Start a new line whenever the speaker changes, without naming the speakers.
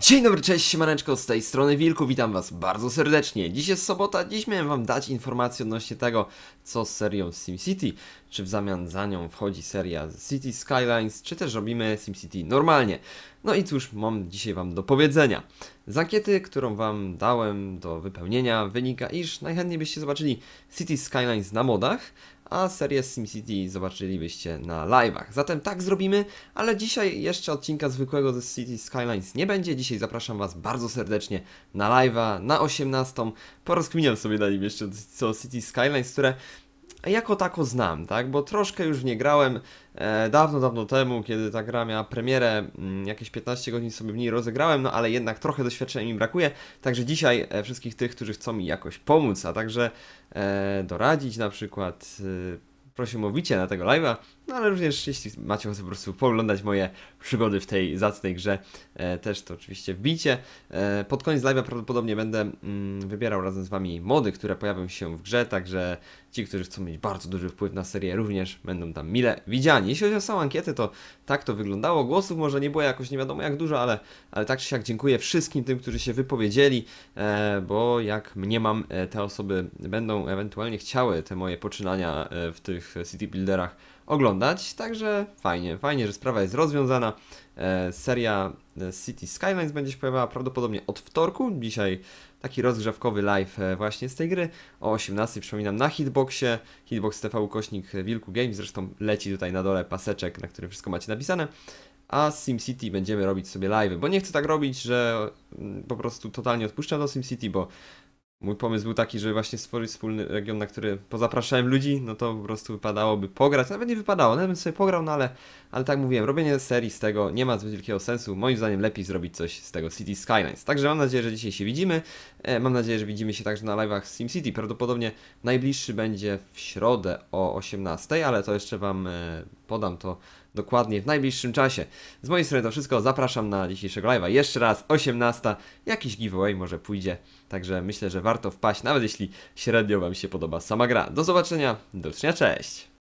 Dzień dobry, cześć, siemaneczko, z tej strony Wilku, witam was bardzo serdecznie. Dziś jest sobota, dziś miałem wam dać informację odnośnie tego, co z serią SimCity, czy w zamian za nią wchodzi seria City Skylines, czy też robimy SimCity normalnie. No i cóż, mam dzisiaj wam do powiedzenia. Z ankiety, którą wam dałem do wypełnienia, wynika, iż najchętniej byście zobaczyli City Skylines na modach, a serię SimCity zobaczylibyście na live'ach. Zatem tak zrobimy, ale dzisiaj jeszcze odcinka zwykłego ze City Skylines nie będzie. Dzisiaj zapraszam Was bardzo serdecznie na live'a na 18. Porozkminiam sobie na nim jeszcze co City Skylines, które jako tako znam, tak? Bo troszkę już w nie grałem e, dawno, dawno temu, kiedy ta gra miała premierę, m, mm, jakieś 15 godzin sobie w niej rozegrałem, no ale jednak trochę doświadczenia mi brakuje, także dzisiaj e, wszystkich tych, którzy chcą mi jakoś pomóc, a także e, doradzić na przykład e, prosił o bicie na tego live'a, no ale również jeśli macie ochotę po prostu pooglądać moje przygody w tej zacnej grze, e, też to oczywiście wbicie. E, pod koniec live'a prawdopodobnie będę mm, wybierał razem z Wami mody, które pojawią się w grze, także ci, którzy chcą mieć bardzo duży wpływ na serię również będą tam mile widziani. Jeśli chodzi o samą ankietę, to tak to wyglądało. Głosów może nie było jakoś nie wiadomo jak dużo, ale, ale tak czy siak dziękuję wszystkim tym, którzy się wypowiedzieli, e, bo jak mniemam, mam, e, te osoby będą ewentualnie chciały te moje poczynania e, w tych tych e, city builderach oglądać. Także fajnie, fajnie, że sprawa jest rozwiązana. E, seria e, City Skylines będzie się pojawiała prawdopodobnie od wtorku. Dzisiaj taki rozgrzewkowy live właśnie z tej gry o 18 przypominam na hitboxie hitbox TV ukośnik Wilku Games zresztą leci tutaj na dole paseczek na którym wszystko macie napisane a z SimCity będziemy robić sobie live, bo nie chcę tak robić, że mm, po prostu totalnie odpuszczam do SimCity, bo Mój pomysł był taki, żeby właśnie stworzyć wspólny region, na który pozapraszałem ludzi, no to po prostu wypadałoby pograć, nawet nie wypadało, nawet bym sobie pograł, no ale, ale tak mówiłem, robienie serii z tego nie ma zbyt wielkiego sensu, moim zdaniem lepiej zrobić coś z tego City Skylines. Także mam nadzieję, że dzisiaj się widzimy, e, mam nadzieję, że widzimy się także na live'ach z SimCity, prawdopodobnie najbliższy będzie w środę o 18, ale to jeszcze Wam e, podam to dokładnie w najbliższym czasie. Z mojej strony to wszystko, zapraszam na dzisiejszego live'a. Jeszcze raz, 18, jakiś giveaway może pójdzie, także myślę, że warto wpaść, nawet jeśli średnio Wam się podoba sama gra. Do zobaczenia, do zobaczenia, cześć!